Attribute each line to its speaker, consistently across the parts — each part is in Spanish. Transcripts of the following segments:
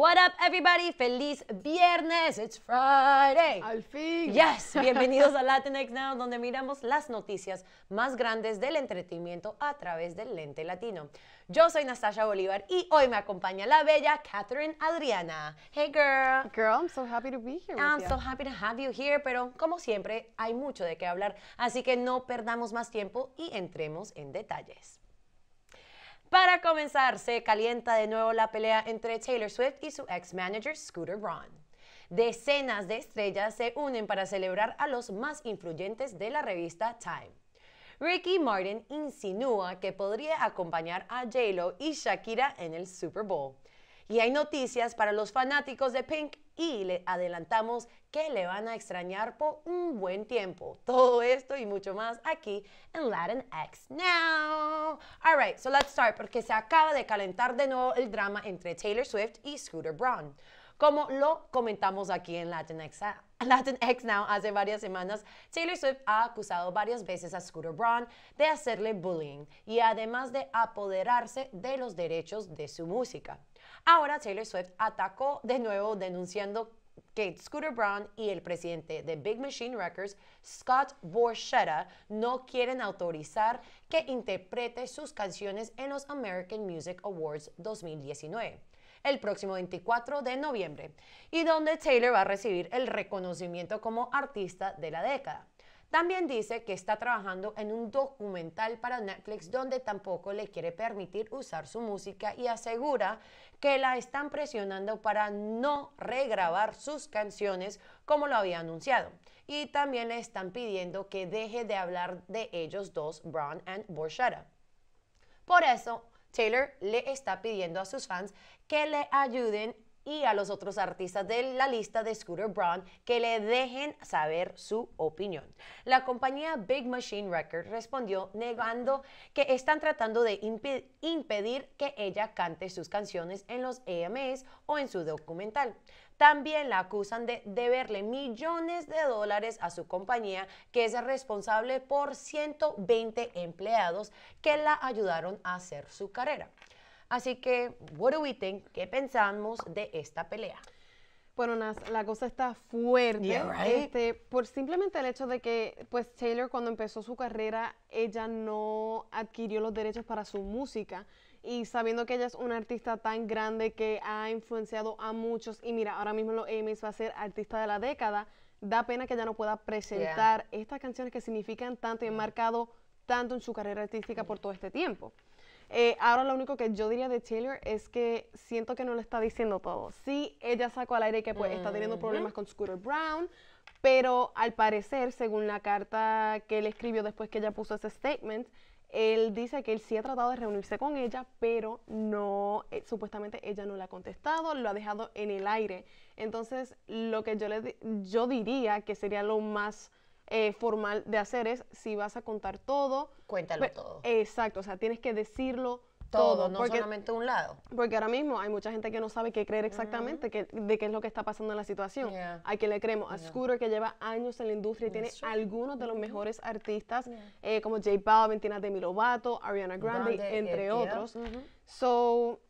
Speaker 1: What up, everybody? Feliz viernes. It's Friday. Al fin. Yes. Bienvenidos a Latinx Now, donde miramos las noticias más grandes del entretenimiento a través del lente latino. Yo soy Nastasha Bolívar y hoy me acompaña la bella Catherine Adriana. Hey, girl. Girl, I'm so happy to be here. With I'm so happy to have you here. Pero como siempre, hay mucho de qué hablar, así que no perdamos más tiempo y entremos en detalles. Para comenzar, se calienta de nuevo la pelea entre Taylor Swift y su ex-manager Scooter Braun. Decenas de estrellas se unen para celebrar a los más influyentes de la revista Time. Ricky Martin insinúa que podría acompañar a J-Lo y Shakira en el Super Bowl. Y hay noticias para los fanáticos de Pink y le adelantamos que le van a extrañar por un buen tiempo. Todo esto y mucho más aquí en Latinx Now. right, so let's start porque se acaba de calentar de nuevo el drama entre Taylor Swift y Scooter Braun. Como lo comentamos aquí en Latinx Latinx Now hace varias semanas, Taylor Swift ha acusado varias veces a Scooter Braun de hacerle bullying y además de apoderarse de los derechos de su música. Ahora Taylor Swift atacó de nuevo denunciando que Scooter Brown y el presidente de Big Machine Records, Scott Borchetta, no quieren autorizar que interprete sus canciones en los American Music Awards 2019 el próximo 24 de noviembre y donde Taylor va a recibir el reconocimiento como artista de la década. También dice que está trabajando en un documental para Netflix donde tampoco le quiere permitir usar su música y asegura que la están presionando para no regrabar sus canciones como lo había anunciado. Y también le están pidiendo que deje de hablar de ellos dos, Brown and Borchetta. Por eso, Taylor le está pidiendo a sus fans que le ayuden y a los otros artistas de la lista de Scooter Braun que le dejen saber su opinión. La compañía Big Machine Records respondió negando que están tratando de impedir que ella cante sus canciones en los AMAs e o en su documental. También la acusan de deberle millones de dólares a su compañía, que es responsable por 120 empleados que la ayudaron a hacer su carrera. Así que, what do we think? ¿Qué pensamos de esta pelea? Bueno, Nas, la cosa está
Speaker 2: fuerte. este, por simplemente el hecho de que, pues, Taylor cuando empezó su carrera, ella no adquirió los derechos para su música. Y sabiendo que ella es una artista tan grande que ha influenciado a muchos, y mira, ahora mismo lo los Emmys va a ser artista de la década, da pena que ella no pueda presentar estas canciones que significan tanto y han marcado tanto en su carrera artística por todo este tiempo. Eh, ahora lo único que yo diría de Taylor es que siento que no le está diciendo todo. Sí, ella sacó al aire que pues está teniendo mm. problemas con Scooter Brown, pero al parecer, según la carta que él escribió después que ella puso ese statement, él dice que él sí ha tratado de reunirse con ella, pero no, eh, supuestamente ella no le ha contestado, lo ha dejado en el aire. Entonces, lo que yo le yo diría que sería lo más eh, formal de hacer es si vas a contar todo. Cuéntalo pues, todo. Exacto, o sea, tienes que decirlo todo, no solamente un lado. Porque ahora mismo hay mucha gente que no sabe qué creer exactamente de qué es lo que está pasando en la situación. ¿A Hay que le creemos a que lleva años en la industria y tiene algunos de los mejores artistas, eh,
Speaker 1: como J Balvin, Tina Demi Lovato, Ariana Grande, entre eh, otros. So,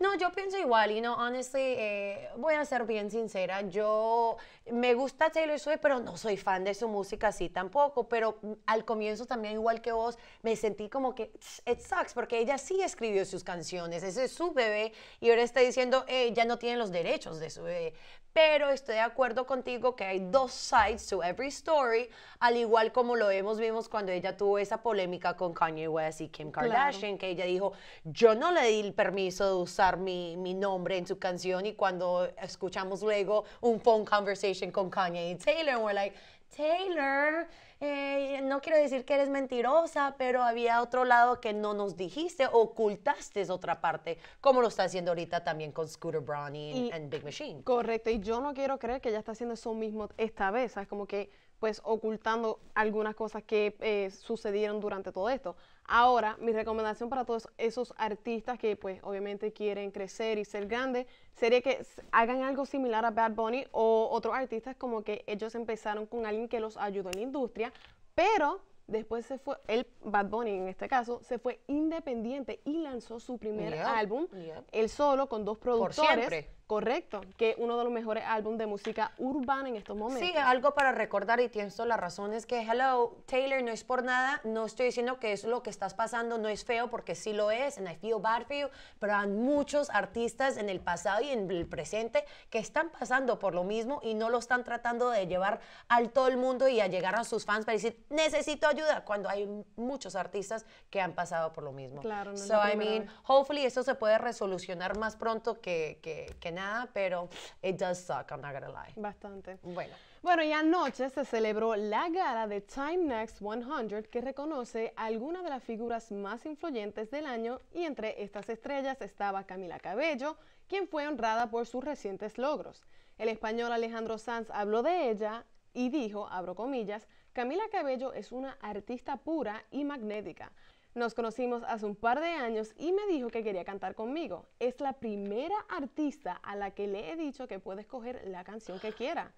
Speaker 1: no, yo pienso igual, y no, honestly, eh, voy a ser bien sincera, yo me gusta Taylor Swift, pero no soy fan de su música así tampoco, pero al comienzo también, igual que vos, me sentí como que, it sucks, porque ella sí escribió sus canciones, ese es su bebé, y ahora está diciendo, ella eh, no tiene los derechos de su bebé, pero estoy de acuerdo contigo que hay dos sides to every story, al igual como lo hemos vimos cuando ella tuvo esa polémica con Kanye West y Kim Kardashian, que ella dijo, yo no le el permiso de usar mi, mi nombre en su canción y cuando escuchamos luego un phone conversation con Kanye y Taylor, we're like, Taylor, eh, no quiero decir que eres mentirosa, pero había otro lado que no nos dijiste, ocultaste otra parte, como lo está haciendo ahorita también con Scooter Brown y, Big Machine.
Speaker 2: Correcto, y yo no quiero creer que ella está haciendo eso mismo esta vez, ¿sabes? Como que pues ocultando algunas cosas que eh, sucedieron durante todo esto. Ahora, mi recomendación para todos esos artistas que pues obviamente quieren crecer y ser grandes sería que hagan algo similar a Bad Bunny o otros artistas como que ellos empezaron con alguien que los ayudó en la industria, pero después se fue, el Bad Bunny en este caso, se fue independiente y lanzó su primer álbum, el solo, con dos productores. Correcto, que uno de los mejores álbumes de música urbana
Speaker 1: en estos momentos. Sí, algo para recordar y tienes toda la razón es que, hello, Taylor, no es por nada, no estoy diciendo que es lo que estás pasando, no es feo porque sí lo es, and I feel bad for you, pero hay muchos artistas en el pasado y en el presente que están pasando por lo mismo y no lo están tratando de llevar al todo el mundo y a llegar a sus fans para decir, necesito ayuda, cuando hay muchos artistas que han pasado por lo mismo. Claro, no So, I mean, hopefully eso se puede resolucionar más pronto que, que, que nada pero it does suck, I'm not gonna lie.
Speaker 2: Bastante. Bueno. Bueno, y anoche se celebró la gala de Time Next 100 que reconoce algunas de las figuras más influyentes del año y entre estas estrellas estaba Camila Cabello, quien fue honrada por sus recientes logros. El español Alejandro Sanz habló de ella y dijo, abro comillas, Camila Cabello es una artista pura y magnética. Nos conocimos hace un par de años y me dijo que quería cantar conmigo. Es la primera artista a la que le he dicho que puede escoger la canción que quiera.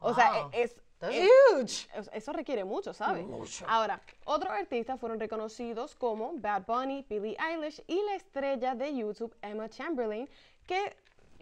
Speaker 2: O sea, es, huge. Eso requiere mucho, ¿sabes? Mucho. Ahora, otros artistas fueron reconocidos como Bad Bunny, Billie Eilish y la estrella de YouTube Emma Chamberlain, que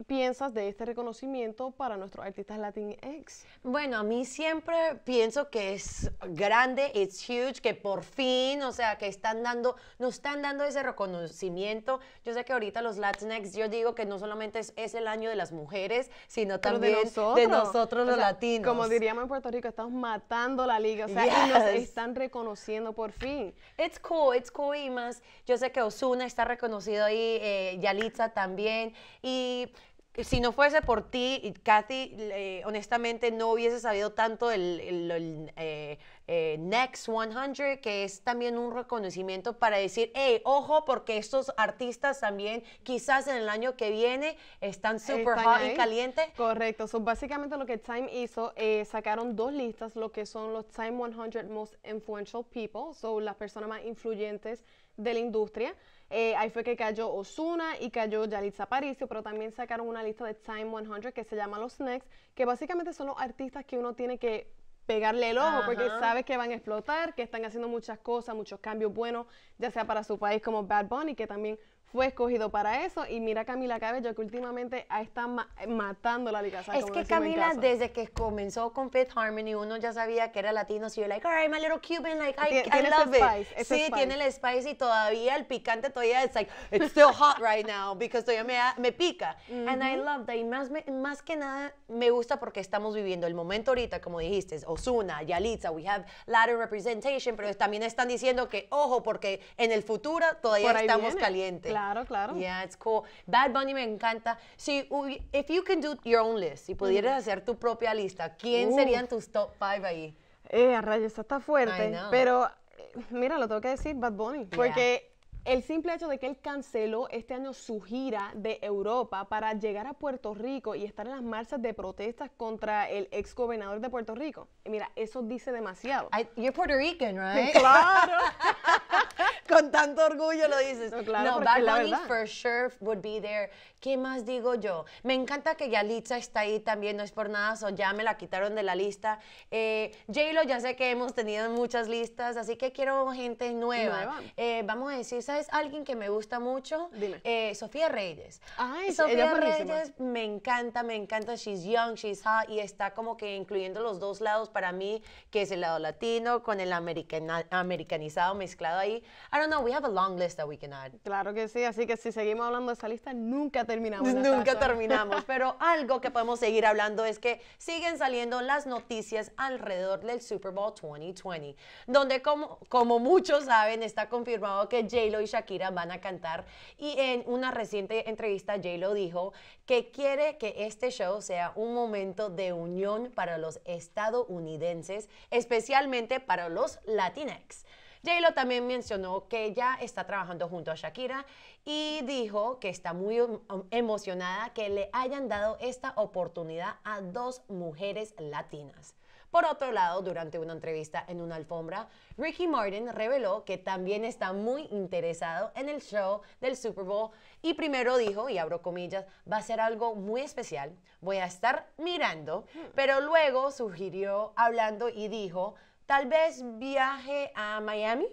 Speaker 2: piensas de este reconocimiento para nuestros artistas Latinx?
Speaker 1: Bueno, a mí siempre pienso que es grande, it's huge, que por fin, o sea, que están dando, nos están dando ese reconocimiento. Yo sé que ahorita los Latinx, yo digo que no solamente es, el año de las mujeres, sino también de nosotros, los latinos. Como diríamos en Puerto Rico, estamos matando la liga, o sea, nos están reconociendo por fin. It's cool, it's cool y más, yo sé que Osuna está reconocido ahí, eh, Yalitza también, y si no fuese por ti, Kathy, honestamente no hubiese sabido tanto el, eh, eh, Next 100, que es también un reconocimiento para decir, ojo, porque estos artistas también quizás en el año que viene están súper hot y caliente. Correcto, so, básicamente lo que Time
Speaker 2: hizo, eh, sacaron dos listas, lo que son los Time 100 Most Influential People, son las personas más influyentes de la industria. Eh, ahí fue que cayó Osuna y cayó Yalitza Aparicio, pero también sacaron una lista de Time 100 que se llama Los Next, que básicamente son los artistas que uno tiene que pegarle el ojo porque sabe que van a explotar, que están haciendo muchas cosas, muchos cambios buenos, ya sea para su país como Bad Bunny, que también fue escogido para eso. Y mira
Speaker 1: Camila Cabello, que últimamente está eh, matando la liga. Es que Camila, desde que comenzó con Fifth Harmony, uno ya sabía que era latino. si you're like, alright, my little Cuban, like, I, I love it. sí, tiene el spice y todavía el picante todavía es like, it's still hot right now, because todavía me, me pica. And I love that. Y más, que nada, me gusta porque estamos viviendo el momento ahorita, como dijiste, Osuna, Yalitza, we have Latin representation, pero también están diciendo que, ojo, porque en el futuro todavía estamos calientes. Claro. Claro, claro. Yeah, it's cool. Bad Bunny me encanta. Si, if you can do your own list, si pudieras mm. hacer tu propia lista, ¿quién serían tus top five ahí? Eh, a rayos, está fuerte. Pero, eh, mira,
Speaker 2: lo tengo que decir, Bad Bunny, porque el simple hecho de que él canceló este año su gira de Europa para llegar a Puerto Rico y estar en las marchas de protestas contra el ex gobernador de Puerto Rico. mira, eso dice
Speaker 1: demasiado. you're Puerto Rican, right? Claro. con tanto orgullo lo dices. No, claro, no Bad Bunny for sure would be there. ¿Qué más digo yo? Me encanta que Yalitza está ahí también, no es por nada, so ya me la quitaron de la lista. Eh, ya sé que hemos tenido muchas listas, así que quiero gente nueva. Eh, vamos a decir, ¿sabes alguien que me gusta mucho? Dime. Eh, Sofía Reyes. Ay, Sofía Reyes me encanta, me encanta. She's young, she's hot y está como que incluyendo los dos lados para mí, que es el lado latino con el americanizado mezclado ahí. I don't know, we have a long list that we can add. Claro que sí, así que si seguimos hablando de esa lista, nunca terminamos. Nunca terminamos, pero algo que podemos seguir hablando es que siguen saliendo las noticias alrededor del Super Bowl 2020, donde como, como muchos saben, está confirmado que J-Lo y Shakira van a cantar y en una reciente entrevista J-Lo dijo que quiere que este show sea un momento de unión para los estadounidenses, especialmente para los Latinx j también mencionó que ya está trabajando junto a Shakira y dijo que está muy em, em, emocionada que le hayan dado esta oportunidad a dos mujeres latinas. Por otro lado, durante una entrevista en una alfombra, Ricky Martin reveló que también está muy interesado en el show del Super Bowl y primero dijo, y abro comillas, va a ser algo muy especial, voy a estar mirando, hmm. pero luego sugirió hablando y dijo, Tal vez viaje a Miami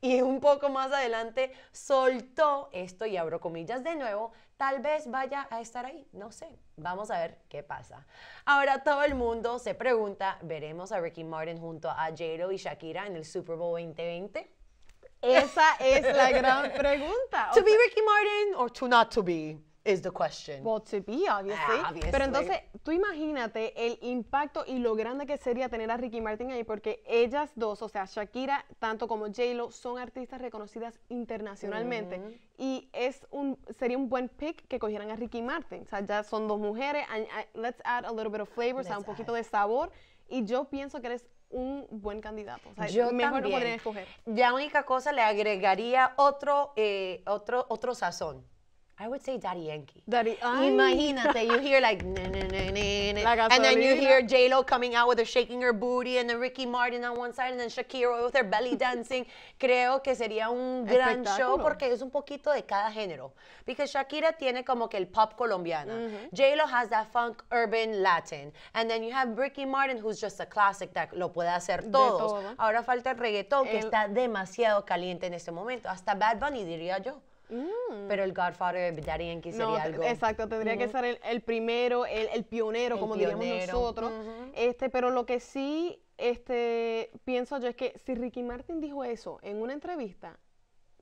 Speaker 1: y un poco más adelante soltó esto y abro comillas de nuevo, tal vez vaya a estar ahí, no sé, vamos a ver qué pasa. Ahora todo el mundo se pregunta, ¿veremos a Ricky Martin junto a j y Shakira en el Super Bowl 2020?
Speaker 2: Esa es la gran pregunta. ¿To be
Speaker 1: Ricky Martin or to not to be? Is the question. Well, to be, ah, Pero entonces,
Speaker 2: tú imagínate el impacto y lo grande que sería tener a Ricky Martin ahí, porque ellas dos, o sea, Shakira, tanto como J-Lo, son artistas reconocidas internacionalmente. Y es un, sería un buen pick que cogieran a Ricky Martin. O sea, ya son dos mujeres. And, let's add a little bit of flavor, o sea, un poquito de sabor. Y yo pienso que eres un buen candidato. O mejor lo podría escoger.
Speaker 1: La única cosa le agregaría otro, eh, otro, otro sazón. I would say Daddy Yankee. Daddy, Imagínate, you hear like, and then you hear J Lo coming out with her shaking her booty, and then Ricky Martin on one side, and then Shakira with her belly dancing. Creo que sería un gran show porque es un poquito de cada género. Because Shakira tiene como que el pop colombiano. Mm J Lo has that funk, urban, Latin, and then you have Ricky Martin who's just a classic that lo puede hacer todos. Todo. Ahora falta el reggaetón que está demasiado caliente en este momento. Hasta Bad Bunny diría yo. Mm. Pero el Godfather de Daddy Yankee algo. Exacto, tendría que ser el, primero, el, pionero, como diríamos nosotros.
Speaker 2: este, pero lo que sí este, pienso yo es que si Ricky Martin dijo eso en una
Speaker 1: entrevista,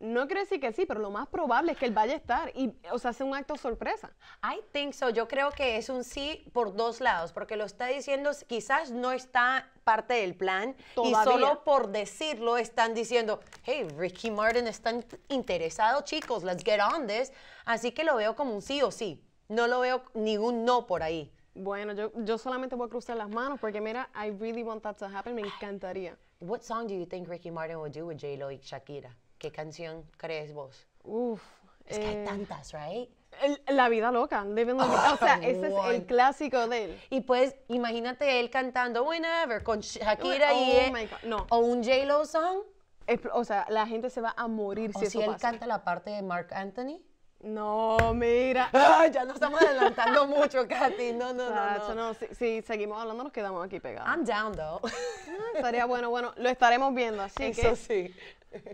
Speaker 1: no creo decir que sí, pero lo más probable es que él vaya a estar y, o sea, hace un acto sorpresa. I think so. Yo creo que es un sí por dos lados, porque lo está diciendo, quizás no está parte del plan y solo por decirlo están diciendo, hey, Ricky Martin está interesado, chicos, let's get on this. Así que lo veo como un sí o sí. No lo veo ningún no por ahí. Bueno, yo, yo solamente voy a cruzar las manos porque mira, I really want that to happen, me encantaría. What song do you think Ricky Martin would do with J-Lo y Shakira? ¿Qué canción crees vos? Es que hay eh, tantas, ¿right? la vida loca, o sea, ese es el clásico de él. Y pues, imagínate él cantando Whenever con Shakira oh y él, No. o un J-Lo song. o sea, la gente se va a morir o si, él canta la parte de Mark Anthony. No, mira. ya nos estamos adelantando mucho,
Speaker 2: Katy. No, no, no. no. si, seguimos hablando, nos quedamos aquí pegados. I'm down, though. Ah, estaría bueno, bueno. Lo estaremos viendo, así Eso que. sí.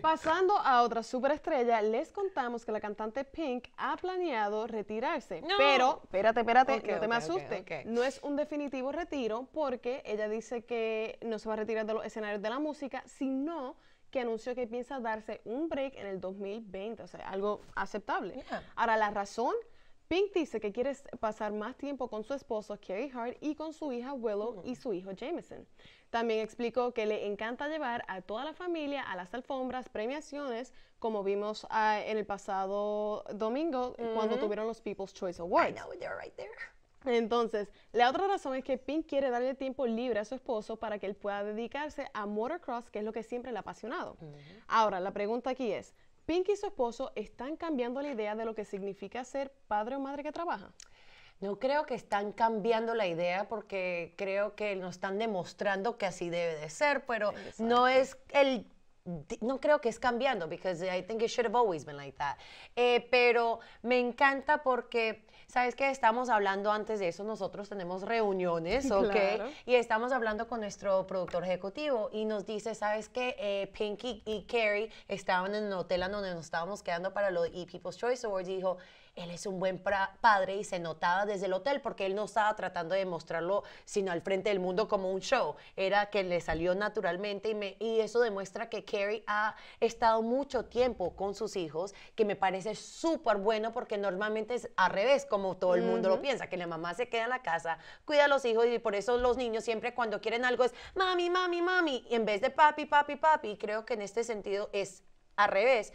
Speaker 2: Pasando a otra superestrella, les contamos que la cantante Pink ha planeado retirarse. Pero, espérate, espérate, no te me asuste. no es un definitivo retiro porque ella dice que no se va a retirar de los escenarios de la música, sino que anunció que piensa darse un break en el 2020, o sea, algo aceptable. Ahora, la razón Pink dice que quiere pasar más tiempo con su esposo Kerry Hart y con su hija Willow y su hijo Jameson. También explicó que le encanta llevar a toda la familia a las alfombras, premiaciones, como vimos ah, en el pasado domingo cuando tuvieron los People's Choice Awards. Entonces, la otra razón es que Pink quiere darle tiempo libre a su esposo para que él pueda dedicarse a motocross, que es lo que siempre le ha apasionado. Ahora, la pregunta aquí es, Pinky y su esposo están cambiando la idea de lo que significa ser padre o
Speaker 1: madre que trabaja. No creo que están cambiando la idea porque creo que nos están demostrando que así debe de ser, pero no es el no creo que es cambiando because I think it should have always been like that. Eh, pero me encanta porque ¿Sabes qué? Estamos hablando antes de eso, nosotros tenemos reuniones, ¿ok? Y estamos hablando con nuestro productor ejecutivo y nos dice, ¿sabes qué? Eh, Pinky y Carrie estaban en el hotel donde nos estábamos quedando para los E People's Choice Awards y dijo, él es un buen padre y se notaba desde el hotel porque él no estaba tratando de mostrarlo sino al frente del mundo como un show. Era que le salió naturalmente y, eso demuestra que Carrie ha estado mucho tiempo con sus hijos, que me parece súper bueno porque normalmente es al revés, como todo el mundo lo piensa, que la mamá se queda en la casa, cuida a los hijos y por eso los niños siempre cuando quieren algo es mami, mami, mami, y en vez de papi, papi, papi. creo que en este sentido es al revés.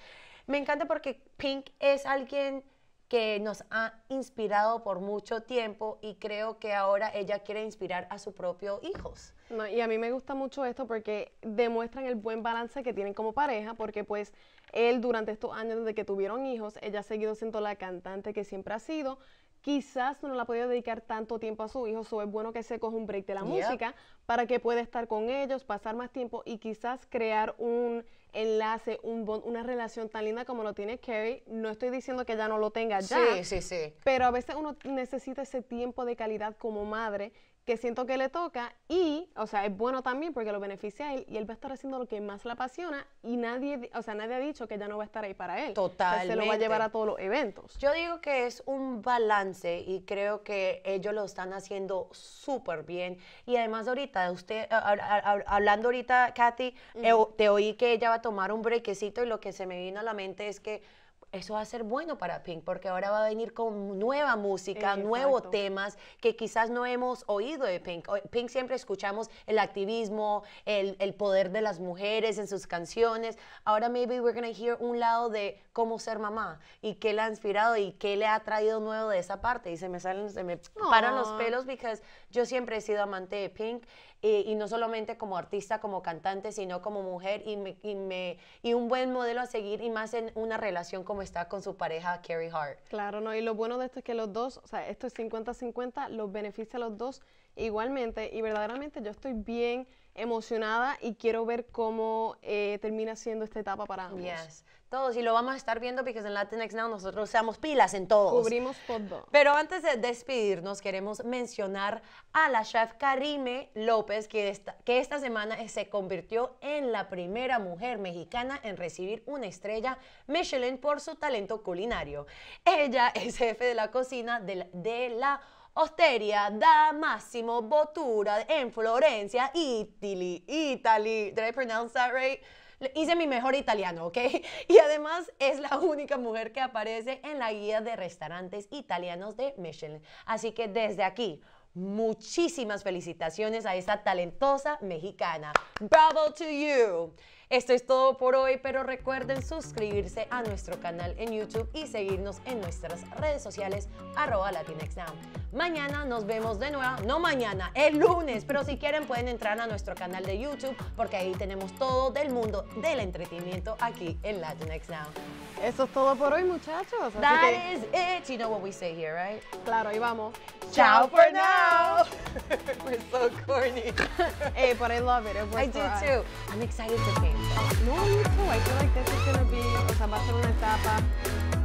Speaker 1: Me encanta porque Pink es alguien que nos ha inspirado por mucho tiempo y creo que ahora ella quiere inspirar a sus propios hijos. No, y a mí me gusta mucho esto porque demuestran el buen balance que tienen como pareja, porque
Speaker 2: pues él durante estos años desde que tuvieron hijos, ella ha seguido siendo la cantante que siempre ha sido, quizás no la ha podido dedicar tanto tiempo a su hijo, so es bueno que se coja un break de la música para que pueda estar con ellos, pasar más tiempo y quizás crear un enlace, un bond, una relación tan linda como lo tiene Carrie. No estoy diciendo que ya no lo tenga ya. Pero a veces uno necesita ese tiempo de calidad como madre que siento que le toca y, o sea, es bueno también porque lo beneficia a él y él va a estar haciendo lo que más le apasiona y nadie, o
Speaker 1: sea, nadie ha dicho que ya no va a estar ahí para él. total se lo va a llevar a todos los eventos. Yo digo que es un balance y creo que ellos lo están haciendo súper bien y además ahorita, usted, hablando ahorita, Katy, eh, te oí que ella va a tomar un brequecito y lo que se me vino a la mente es que eso va a ser bueno para Pink, porque ahora va a venir con nueva música, eh, nuevos temas que quizás no hemos oído de Pink. Pink siempre escuchamos el activismo, el, poder de las mujeres en sus canciones. Ahora maybe we're to hear un lado de cómo ser mamá y qué le ha inspirado y qué le ha traído nuevo de esa parte. Y se me salen, se paran los pelos, porque yo siempre he sido amante de Pink. Eh, y no solamente como artista, como cantante, sino como mujer y, y, me, y un buen modelo a seguir y más en una relación como está con su pareja Carrie Hart. Claro, no, y lo bueno de esto
Speaker 2: es que los dos, o sea, esto es 50-50, los beneficia a los dos igualmente y verdaderamente yo estoy bien emocionada y quiero ver cómo eh, termina siendo esta etapa para ambos.
Speaker 1: Todos, y lo vamos a estar viendo porque en Latinx Now nosotros seamos pilas en todos. Cubrimos todo. Pero antes de despedirnos, queremos mencionar a la chef Karime López, que esta, que esta semana se convirtió en la primera mujer mexicana en recibir una estrella Michelin por su talento culinario. Ella es jefe de la cocina de la, Osteria da Massimo Bottura en Florencia, Italy. Italy. Did I pronounce that right? hice mi mejor italiano, ¿ok? Y además es la única mujer que aparece en la guía de restaurantes italianos de Michelin. Así que desde aquí, muchísimas felicitaciones a esta talentosa mexicana. Bravo to you. Esto es todo por hoy, pero recuerden suscribirse a nuestro canal en YouTube y seguirnos en nuestras redes sociales arroba Mañana nos vemos de nuevo, no mañana, el lunes, pero si quieren pueden entrar a nuestro canal de YouTube porque ahí tenemos todo del mundo del entretenimiento aquí en Latinx Eso
Speaker 2: es todo por hoy, muchachos. That
Speaker 1: is it. You know what we say here, right? Claro, ahí vamos. ¡Chao por for now. We're so corny.
Speaker 2: hey, but I love it. I do too. I'm excited to No, me too. I feel like this is going to be, o sea, va a ser una etapa